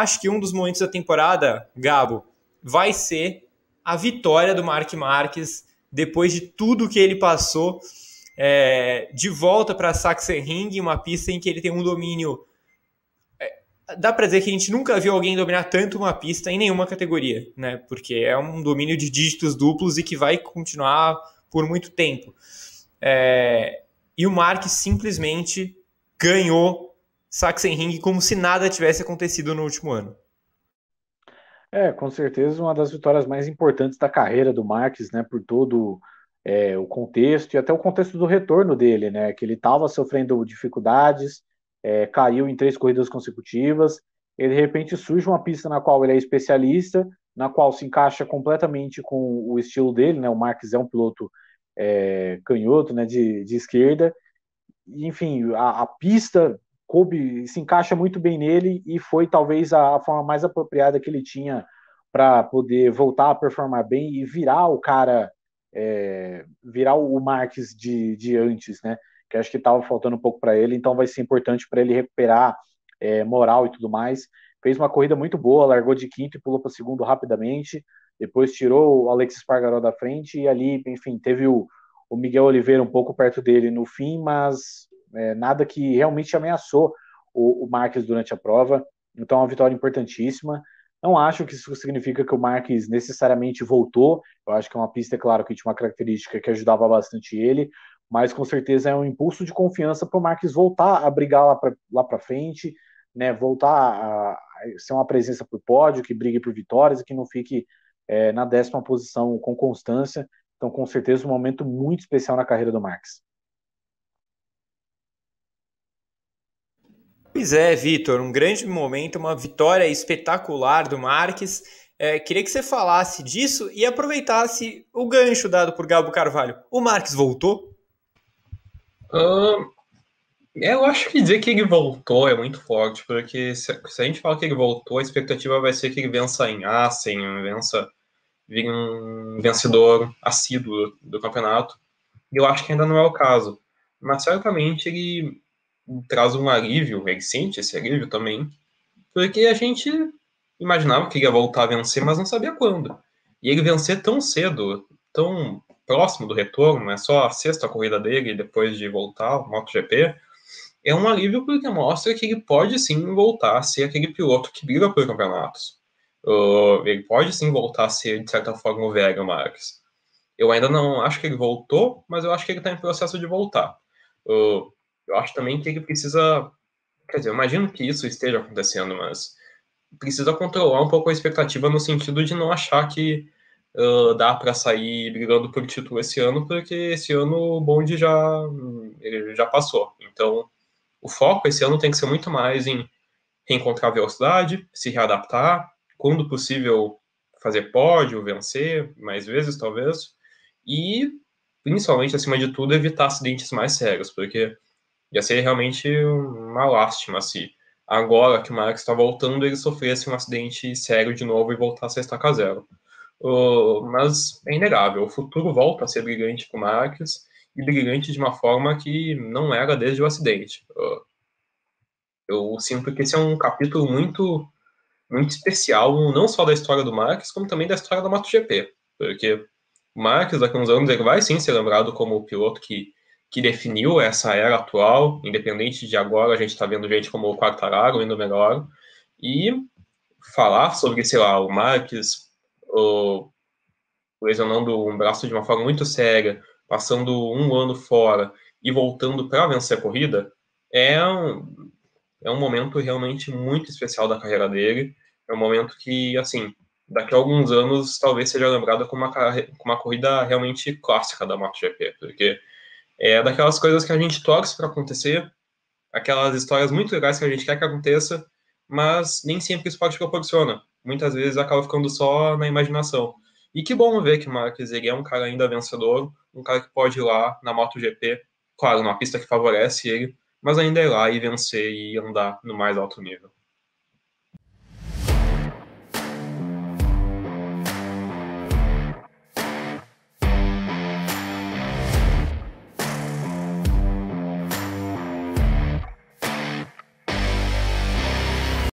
acho que um dos momentos da temporada, Gabo, vai ser a vitória do Mark Marques depois de tudo que ele passou é, de volta para Sachsenring, uma pista em que ele tem um domínio. É, dá para dizer que a gente nunca viu alguém dominar tanto uma pista em nenhuma categoria, né? Porque é um domínio de dígitos duplos e que vai continuar por muito tempo. É, e o Mark simplesmente ganhou Sachsenring como se nada tivesse acontecido no último ano. É, com certeza uma das vitórias mais importantes da carreira do Marques, né, por todo é, o contexto e até o contexto do retorno dele, né, que ele estava sofrendo dificuldades, é, caiu em três corridas consecutivas, e de repente surge uma pista na qual ele é especialista, na qual se encaixa completamente com o estilo dele, né, o Marques é um piloto é, canhoto, né, de, de esquerda, enfim, a, a pista coube, se encaixa muito bem nele e foi talvez a, forma mais apropriada que ele tinha para poder voltar a performar bem e virar o cara, é, virar o Marques de, de antes, né? Que acho que estava faltando um pouco para ele, então vai ser importante para ele recuperar é, moral e tudo mais. Fez uma corrida muito boa, largou de quinto e pulou para segundo rapidamente. Depois tirou o Alexis Pargaró da frente e ali, enfim, teve o, o Miguel Oliveira um pouco perto dele no fim, mas é, nada que realmente ameaçou o, o Marques durante a prova. Então, é uma vitória importantíssima. Não acho que isso significa que o Marques necessariamente voltou. Eu acho que é uma pista, é claro, que tinha uma característica que ajudava bastante ele, mas com certeza é um impulso de confiança para o Marques voltar a brigar lá para frente, né? Voltar a ser uma presença para o pódio, que brigue por vitórias e que não fique é, na décima posição com constância. Então, com certeza, um momento muito especial na carreira do Marques. Pois é, Vitor, um grande momento, uma vitória espetacular do Marques. É, queria que você falasse disso e aproveitasse o gancho dado por Gabo Carvalho. O Marques voltou? eu acho que dizer que ele voltou é muito forte, porque se, se, a gente fala que ele voltou, a expectativa vai ser que ele vença em Assen, vença vir um vencedor assíduo do, do campeonato. E eu acho que ainda não é o caso. Mas certamente ele traz um alívio, ele sente esse alívio também, porque a gente imaginava que ele ia voltar a vencer, mas não sabia quando. E ele vencer tão cedo, tão próximo do retorno, é só a sexta corrida dele depois de voltar ao MotoGP, é um alívio porque mostra que ele pode sim voltar a ser aquele piloto que briga por campeonatos. Uh, ele pode sim voltar a ser, de certa forma, o Vega Marques. Eu ainda não acho que ele voltou, mas eu acho que ele está em processo de voltar. Uh, eu acho também que ele precisa. Quer dizer, eu imagino que isso esteja acontecendo, mas precisa controlar um pouco a expectativa no sentido de não achar que uh, dá para sair brigando por título esse ano, porque esse ano o bonde já, ele já passou. Então, o foco esse ano tem que ser muito mais em reencontrar velocidade, se readaptar, quando possível fazer pódio, vencer mais vezes, talvez, e principalmente, acima de tudo, evitar acidentes mais sérios, porque Ia ser realmente uma lástima se assim. agora que o Max está voltando ele sofresse assim, um acidente sério de novo e voltasse a estaca zero. Uh, mas é inegável, o futuro volta a ser brilhante para o Max e brilhante de uma forma que não era desde o acidente. Uh, eu sinto que esse é um capítulo muito muito especial, não só da história do Max, como também da história da MotoGP, porque o Max, daqui a uns anos, ele vai sim ser lembrado como o piloto que que definiu essa era atual, independente de agora, a gente está vendo gente como o Quartararo indo melhor, e falar sobre, sei lá, o Marques o, lesionando um braço de uma forma muito séria, passando um ano fora e voltando para vencer a corrida, é um, é um momento realmente muito especial da carreira dele. É um momento que, assim, daqui a alguns anos talvez seja lembrado como uma, como uma corrida realmente clássica da MotoGP, porque é daquelas coisas que a gente torce para acontecer, aquelas histórias muito legais que a gente quer que aconteça, mas nem sempre o esporte proporciona. Muitas vezes acaba ficando só na imaginação. E que bom ver que o Marques ele é um cara ainda vencedor, um cara que pode ir lá na MotoGP, claro, numa pista que favorece ele, mas ainda ir lá e vencer e andar no mais alto nível.